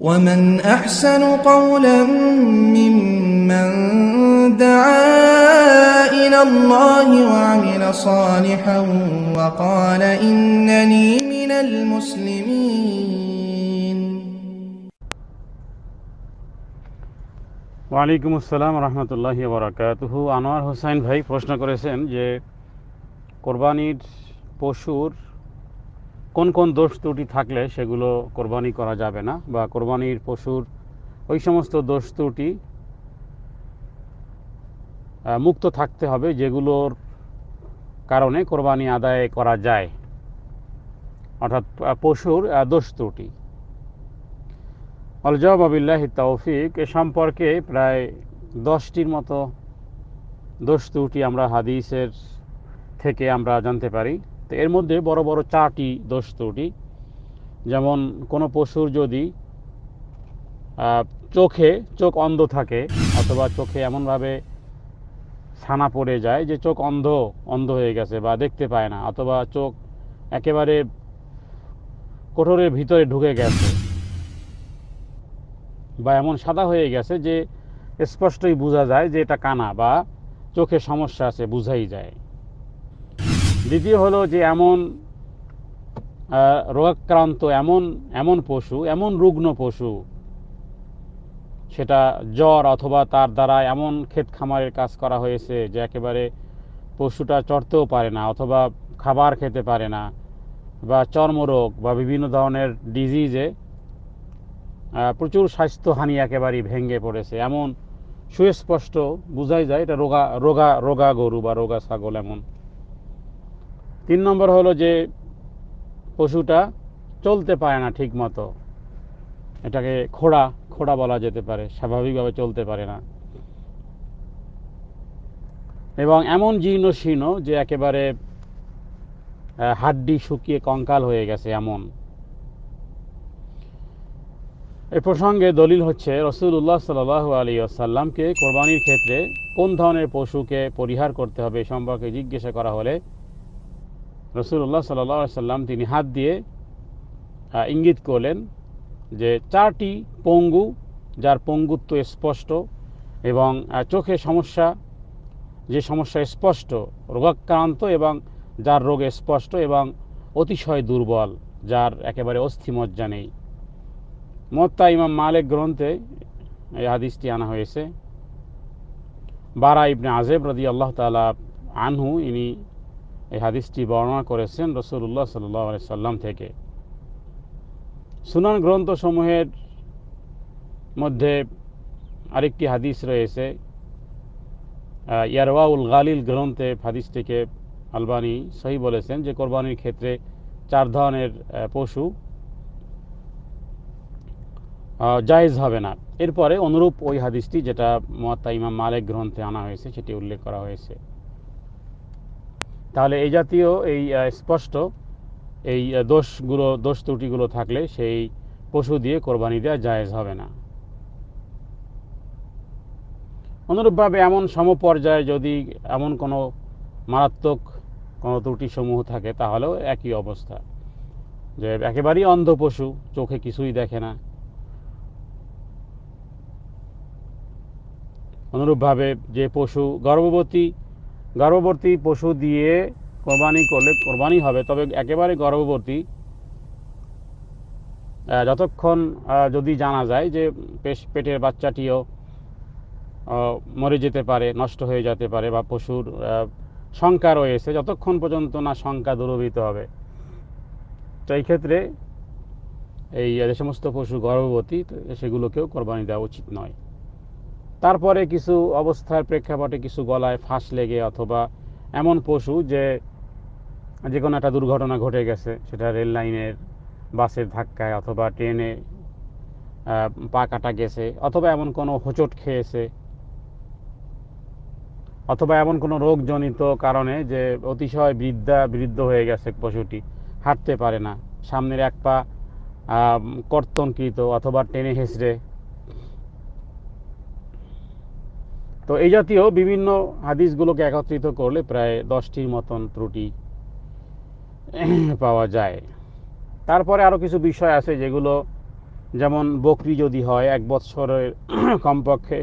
ومن أحسن قولا ممن دعا إلى الله وعمل صالحا وقال إنني من المسلمين وعليكم السلام ورحمة الله وبركاته أنوار حسين بھائی پرشن کرے سن قربانی پوشور কোন কোন দোষ ত্রুটি থাকলে সেগুলো কোরবানি করা যাবে না বা কোরবানির পশুর ওই সমস্ত দোষ ত্রুটি মুক্ত থাকতে হবে যেগুলোর কারণে কোরবানি আদায় করা যায় অর্থাৎ পশুর দোষ ত্রুটি অলজাব আবিল্লাহ তৌফিক এ সম্পর্কে প্রায় দশটির মতো দোষ ত্রুটি আমরা হাদিসের থেকে আমরা জানতে পারি তো এর মধ্যে বড় বড় চারটি দোষ ত্রুটি যেমন কোনো পশুর যদি চোখে চোখ অন্ধ থাকে অথবা চোখে এমনভাবে ছানা পড়ে যায় যে চোখ অন্ধ অন্ধ হয়ে গেছে বা দেখতে পায় না অথবা চোখ একেবারে কোঠরের ভিতরে ঢুকে গেছে বা এমন সাদা হয়ে গেছে যে স্পষ্টই বোঝা যায় যে এটা কানা বা চোখে সমস্যা আছে বোঝাই যায় দ্বিতীয় হলো যে এমন রোগাক্রান্ত এমন এমন পশু এমন রুগ্ন পশু সেটা জ্বর অথবা তার দ্বারা এমন ক্ষেত খামারের কাজ করা হয়েছে যে একেবারে পশুটা চড়তেও পারে না অথবা খাবার খেতে পারে না বা চর্মরোগ বা বিভিন্ন ধরনের ডিজিজে প্রচুর স্বাস্থ্যহানি একেবারেই ভেঙে পড়েছে এমন সুস্পষ্ট বোঝাই যায় এটা রোগা রোগা রোগা গরু বা রোগা ছাগল এমন তিন নম্বর হলো যে পশুটা চলতে পারে না ঠিক মতো এটাকে খোড়া খোড়া বলা যেতে পারে স্বাভাবিকভাবে চলতে পারে না এবং এমন জীর্ণ শীর্ণ যে একেবারে হাড্ডি শুকিয়ে কঙ্কাল হয়ে গেছে এমন এ প্রসঙ্গে দলিল হচ্ছে রসুল্লাহ সাল আলী আসাল্লামকে কোরবানির ক্ষেত্রে কোন ধরনের পশুকে পরিহার করতে হবে সম্পর্কে জিজ্ঞাসা করা হলে রসুল্লাহ সাল্লা সাল্লাম তিনি হাত দিয়ে ইঙ্গিত করলেন যে চারটি পঙ্গু যার পঙ্গুত্ব স্পষ্ট এবং চোখে সমস্যা যে সমস্যা স্পষ্ট রোগাক্রান্ত এবং যার রোগ স্পষ্ট এবং অতিশয় দুর্বল যার একেবারে অস্থিমজ্জা নেই মত্তা ইমাম মালিক গ্রন্থে এই হাদিসটি আনা হয়েছে বারা ইবনে আজেব রদি আল্লাহ তালা আনহু ইনি এই হাদিসটি বর্ণনা করেছেন রসুল্লাহ সাল্লি সাল্লাম থেকে সুনান গ্রন্থসমূহের মধ্যে আরেকটি হাদিস রয়েছে ইয়ারওয়াউল গালিল গ্রন্থে হাদিসটিকে আলবানি সহি বলেছেন যে কোরবানির ক্ষেত্রে চার ধরনের পশু জায়েজ হবে না এরপরে অনুরূপ ওই হাদিসটি যেটা মোয়াত্তা ইমাম মালিক গ্রন্থে আনা হয়েছে সেটি উল্লেখ করা হয়েছে তাহলে এই জাতীয় এই স্পষ্ট এই দোষগুলো দোষ ত্রুটিগুলো থাকলে সেই পশু দিয়ে কোরবানি দেওয়া জায়েজ হবে না অনুরূপভাবে এমন সমপর্যায়ে যদি এমন কোনো মারাত্মক কোনো ত্রুটি সমূহ থাকে তাহলেও একই অবস্থা যে একেবারেই অন্ধ পশু চোখে কিছুই দেখে না অনুরূপভাবে যে পশু গর্ভবতী গর্ভবর্তী পশু দিয়ে কোরবানি করলে কোরবানি হবে তবে একেবারে গর্ভবতী যতক্ষণ যদি জানা যায় যে পেটের বাচ্চাটিও মরে যেতে পারে নষ্ট হয়ে যেতে পারে বা পশুর শঙ্কা রয়েছে যতক্ষণ পর্যন্ত না শঙ্কা দূরভূত হবে তো এই ক্ষেত্রে এই যে সমস্ত পশু গর্ভবতী সেগুলোকেও কোরবানি দেওয়া উচিত নয় তারপরে কিছু অবস্থার প্রেক্ষাপটে কিছু গলায় ফাঁস লেগে অথবা এমন পশু যে যে কোনো একটা দুর্ঘটনা ঘটে গেছে সেটা রেল লাইনের বাসের ধাক্কায় অথবা ট্রেনে পা কাটা গেছে অথবা এমন কোনো হোঁচট খেয়েছে অথবা এমন কোনো রোগজনিত কারণে যে অতিশয় বৃদ্ধা বৃদ্ধ হয়ে গেছে পশুটি হাঁটতে পারে না সামনের এক পা কর্তনকৃত অথবা টেনে হেঁচড়ে তো এই জাতীয় বিভিন্ন হাদিসগুলোকে একত্রিত করলে প্রায় দশটির মতন ত্রুটি পাওয়া যায় তারপরে আরও কিছু বিষয় আছে যেগুলো যেমন বকরি যদি হয় এক বৎসরের কমপক্ষে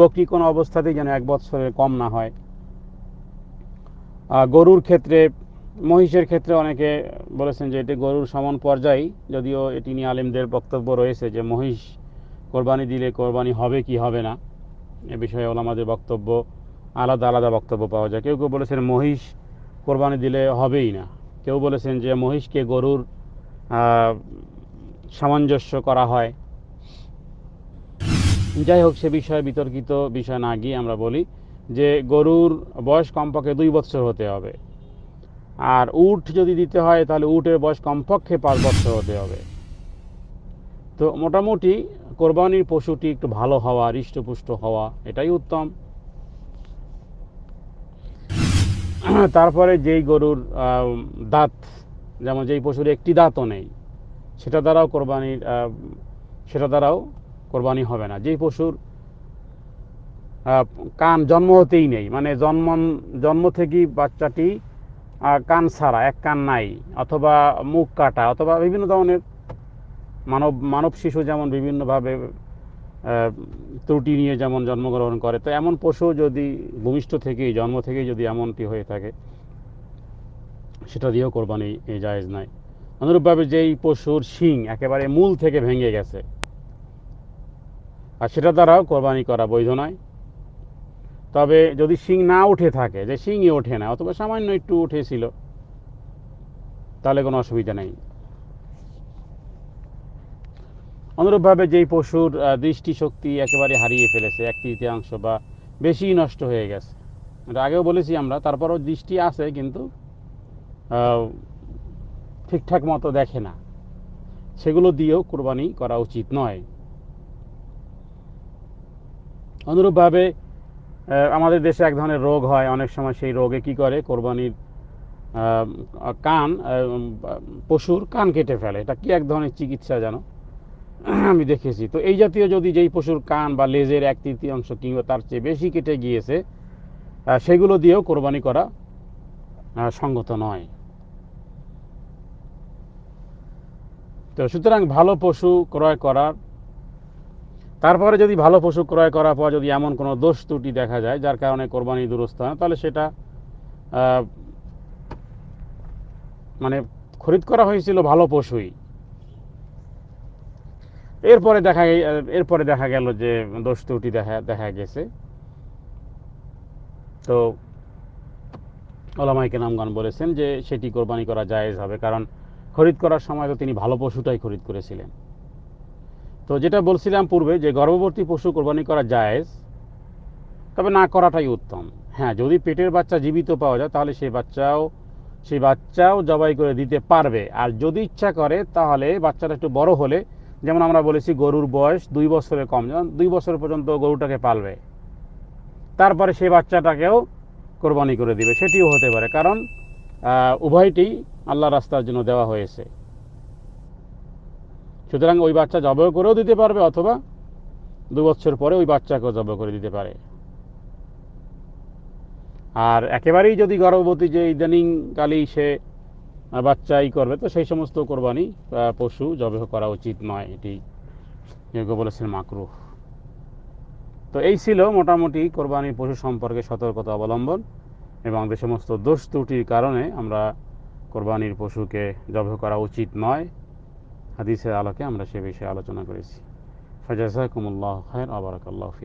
বকরি কোনো অবস্থাতেই যেন এক বৎসরের কম না হয় গরুর ক্ষেত্রে মহিষের ক্ষেত্রে অনেকে বলেছেন যে এটি গরুর সমান পর্যায়ী যদিও এটি নিয়ে আলেমদের বক্তব্য রয়েছে যে মহিষ কোরবানি দিলে কোরবানি হবে কি হবে না এ বিষয়ে ওলামাদের বক্তব্য আলাদা আলাদা বক্তব্য পাওয়া যায় কেউ কেউ বলেছেন মহিষ কোরবানি দিলে হবেই না কেউ বলেছেন যে মহিষকে গরুর সামঞ্জস্য করা হয় যাই হোক সে বিষয়ে বিতর্কিত বিষয় না গিয়ে আমরা বলি যে গরুর বয়স কমপক্ষে দুই বছর হতে হবে আর উট যদি দিতে হয় তাহলে উটের বয়স কমপক্ষে পাঁচ বছর হতে হবে তো মোটামুটি কোরবানির পশুটি একটু ভালো হওয়া হৃষ্টপুষ্ট হওয়া এটাই উত্তম তারপরে যেই গরুর দাঁত যেমন যেই পশুর একটি দাঁতও নেই সেটা দ্বারাও কোরবানির সেটা দ্বারাও কোরবানি হবে না যেই পশুর কান জন্ম হতেই নেই মানে জন্ম জন্ম থেকেই বাচ্চাটি কান ছাড়া এক কান নাই অথবা মুখ কাটা অথবা বিভিন্ন ধরনের মানব মানব শিশু যেমন বিভিন্নভাবে ত্রুটি নিয়ে যেমন জন্মগ্রহণ করে তো এমন পশু যদি ভূমিষ্ঠ থেকেই জন্ম থেকেই যদি এমনটি হয়ে থাকে সেটা দিয়েও কোরবানি জায়েজ নাই অনুরূপভাবে যেই পশুর শিং একেবারে মূল থেকে ভেঙে গেছে আর সেটা দ্বারাও কোরবানি করা বৈধ নয় তবে যদি শিং না উঠে থাকে যে শিংই ওঠে না অথবা সামান্য একটু উঠেছিল তাহলে কোনো অসুবিধা নেই অনুরূপভাবে যেই পশুর দৃষ্টিশক্তি একেবারে হারিয়ে ফেলেছে এক তৃতীয়াংশ বা বেশি নষ্ট হয়ে গেছে এটা আগেও বলেছি আমরা তারপরও দৃষ্টি আছে কিন্তু ঠিকঠাক মতো দেখে না সেগুলো দিয়েও কোরবানি করা উচিত নয় অনুরূপভাবে আমাদের দেশে এক ধরনের রোগ হয় অনেক সময় সেই রোগে কি করে কোরবানির কান পশুর কান কেটে ফেলে এটা কি এক ধরনের চিকিৎসা জানো আমি দেখেছি তো এই জাতীয় যদি যেই পশুর কান বা লেজের এক তৃতীয়াংশ কিংবা তার চেয়ে বেশি কেটে গিয়েছে সেগুলো দিয়েও কোরবানি করা সঙ্গত নয় তো সুতরাং ভালো পশু ক্রয় করার তারপরে যদি ভালো পশু ক্রয় করার পর যদি এমন কোনো দোষ ত্রুটি দেখা যায় যার কারণে কোরবানি দুরস্ত হয় তাহলে সেটা মানে খরিদ করা হয়েছিল ভালো পশুই এরপরে দেখা এরপরে দেখা গেল যে দোষ ত্রুটি দেখা দেখা গেছে তো ওলামাইকে নামগান বলেছেন যে সেটি কোরবানি করা জায়েজ হবে কারণ খরিদ করার সময় তো তিনি ভালো পশুটাই খরিদ করেছিলেন তো যেটা বলছিলাম পূর্বে যে গর্ভবর্তী পশু কোরবানি করা জায়েজ তবে না করাটাই উত্তম হ্যাঁ যদি পেটের বাচ্চা জীবিত পাওয়া যায় তাহলে সেই বাচ্চাও সেই বাচ্চাও জবাই করে দিতে পারবে আর যদি ইচ্ছা করে তাহলে বাচ্চাটা একটু বড় হলে যেমন আমরা বলেছি গরুর বয়স দুই বছরে কম যেমন দুই বছর পর্যন্ত গরুটাকে পালবে তারপরে সেই বাচ্চাটাকেও কোরবানি করে দিবে সেটিও হতে পারে কারণ উভয়টি আল্লাহ রাস্তার জন্য দেওয়া হয়েছে সুতরাং ওই বাচ্চা জব করেও দিতে পারবে অথবা দু বছর পরে ওই বাচ্চাকেও জব করে দিতে পারে আর একেবারেই যদি গর্ভবতী যে ইদানিংকালেই সে বাচ্চাই করবে তো সেই সমস্ত কোরবানি পশু জবেহ করা উচিত নয় এটি যোগ্য বলেছেন মাকরু তো এই ছিল মোটামুটি কোরবানির পশু সম্পর্কে সতর্কতা অবলম্বন এবং যে সমস্ত দোষ ত্রুটির কারণে আমরা কোরবানির পশুকে জবেহ করা উচিত নয় হাদিসের আলোকে আমরা সে বিষয়ে আলোচনা করেছি ফাজাজাকুমুল্লাহ খায়ের আবরাকাল্লাহ ফি